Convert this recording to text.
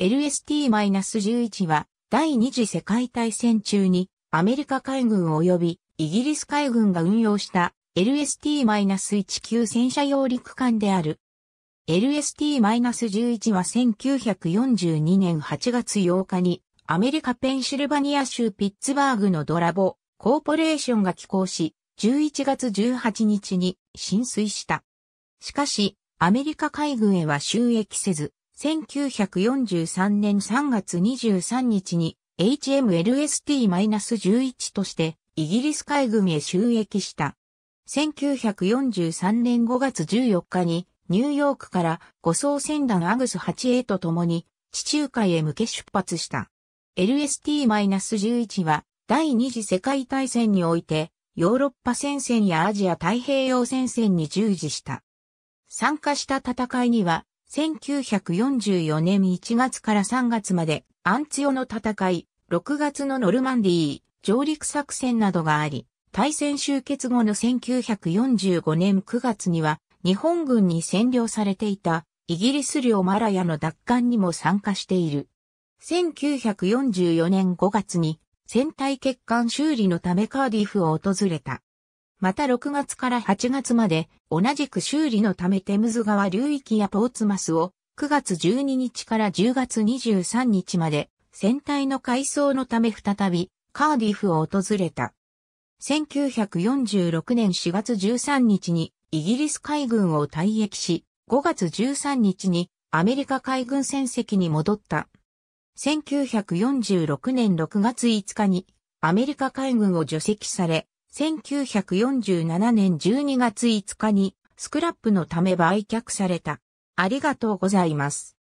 LST-11 は第二次世界大戦中にアメリカ海軍及びイギリス海軍が運用した LST-1 級戦車用陸艦である。LST-11 は1942年8月8日にアメリカペンシルバニア州ピッツバーグのドラボコーポレーションが寄港し11月18日に浸水した。しかしアメリカ海軍へは収益せず1943年3月23日に HMLST-11 としてイギリス海軍へ収益した。1943年5月14日にニューヨークから護送船団アグス 8A と共に地中海へ向け出発した。LST-11 は第二次世界大戦においてヨーロッパ戦線やアジア太平洋戦線に従事した。参加した戦いには1944年1月から3月までアンツヨの戦い、6月のノルマンディー上陸作戦などがあり、大戦終結後の1945年9月には日本軍に占領されていたイギリス領マラヤの奪還にも参加している。1944年5月に戦隊欠陥修理のためカーディフを訪れた。また6月から8月まで、同じく修理のためテムズ川流域やポーツマスを、9月12日から10月23日まで、船体の改装のため再び、カーディフを訪れた。1946年4月13日に、イギリス海軍を退役し、5月13日に、アメリカ海軍戦績に戻った。1946年6月5日にアメリカ海軍を除籍され、1947年12月5日にスクラップのため売却された。ありがとうございます。